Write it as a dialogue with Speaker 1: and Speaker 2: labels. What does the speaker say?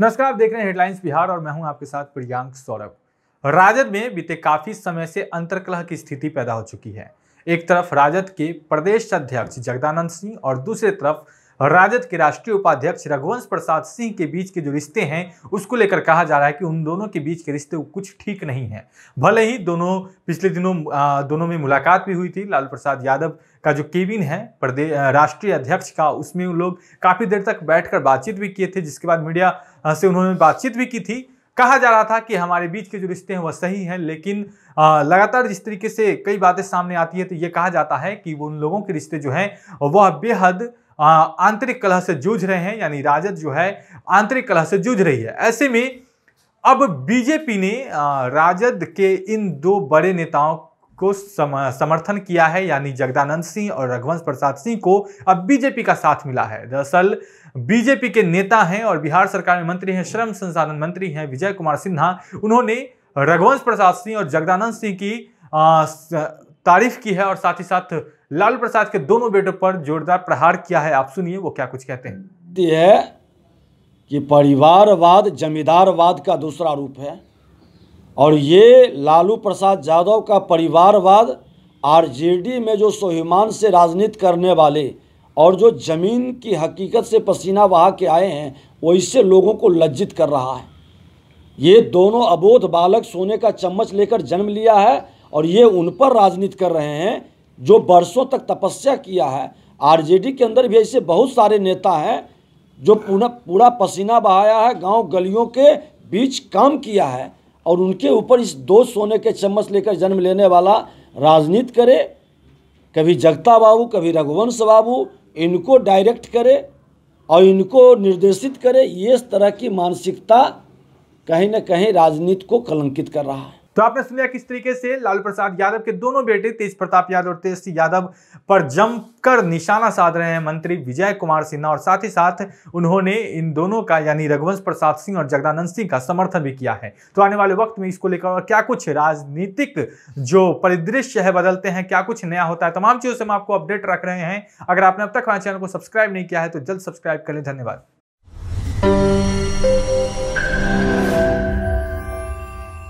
Speaker 1: नमस्कार आप देख रहे हैं हेडलाइंस बिहार और मैं हूं आपके साथ प्रियांक सौरभ राजद में बीते काफी समय से अंतर्कलह की स्थिति पैदा हो चुकी है एक तरफ राजद के प्रदेश अध्यक्ष जगदानंद सिंह और दूसरी तरफ राजद के राष्ट्रीय उपाध्यक्ष रघुवंश प्रसाद सिंह के बीच के जो रिश्ते हैं उसको लेकर कहा जा रहा है कि उन दोनों के बीच के रिश्ते कुछ ठीक नहीं है भले ही दोनों पिछले दिनों दोनों में मुलाकात भी हुई थी लालू प्रसाद यादव का जो केबिन है प्रदेश राष्ट्रीय अध्यक्ष का उसमें उन लोग काफ़ी देर तक बैठकर बातचीत भी किए थे जिसके बाद मीडिया से उन्होंने बातचीत भी की थी कहा जा रहा था कि हमारे बीच के जो रिश्ते हैं वह सही हैं लेकिन लगातार जिस तरीके से कई बातें सामने आती है तो ये कहा जाता है कि वो उन लोगों के रिश्ते जो हैं वह बेहद आंतरिक कलह से जूझ रहे हैं यानी राजद जो है आंतरिक कलह से जूझ रही है ऐसे में अब बीजेपी ने राजद के इन दो बड़े नेताओं को सम, समर्थन किया है यानी जगदानंद सिंह और रघुवंश प्रसाद सिंह को अब बीजेपी का साथ मिला है दरअसल बीजेपी के नेता हैं और बिहार सरकार में मंत्री हैं श्रम संसाधन मंत्री हैं विजय कुमार सिन्हा उन्होंने रघुवंश प्रसाद सिंह और जगदानंद सिंह की तारीफ की है और साथ ही साथ लालू प्रसाद के दोनों बेटों पर जोरदार प्रहार किया है आप सुनिए वो क्या कुछ कहते
Speaker 2: हैं कि परिवारवाद जमींदारवाद का दूसरा रूप है और ये लालू प्रसाद यादव का परिवारवाद आरजेडी में जो स्वाभिमान से राजनीति करने वाले और जो ज़मीन की हकीकत से पसीना बहा के आए हैं वो इससे लोगों को लज्जित कर रहा है ये दोनों अबोध बालक सोने का चम्मच लेकर जन्म लिया है और ये उन पर राजनीति कर रहे हैं जो बरसों तक तपस्या किया है आरजेडी के अंदर भी ऐसे बहुत सारे नेता हैं जो पूरा पूरा पसीना बहाया है गांव गलियों के बीच काम किया है और उनके ऊपर इस दो सोने के चम्मच लेकर जन्म लेने वाला राजनीति करे कभी जगता बाबू कभी रघुवंश बाबू इनको डायरेक्ट करे और इनको निर्देशित करे ये इस तरह की
Speaker 1: मानसिकता कहीं ना कहीं राजनीति को कलंकित कर रहा है तो आपने सुनिया किस तरीके से लालू प्रसाद यादव के दोनों बेटे तेज प्रताप यादव और तेज यादव पर जमकर निशाना साध रहे हैं मंत्री विजय कुमार सिन्हा और साथ ही साथ उन्होंने इन दोनों का यानी रघुवंश प्रसाद सिंह और जगदानंद सिंह का समर्थन भी किया है तो आने वाले वक्त में इसको लेकर क्या कुछ राजनीतिक जो परिदृश्य है बदलते हैं क्या कुछ नया होता है तमाम चीज़ों से हम आपको अपडेट रख रहे हैं अगर आपने अब तक हमारे चैनल को सब्सक्राइब नहीं किया है तो जल्द सब्सक्राइब करें धन्यवाद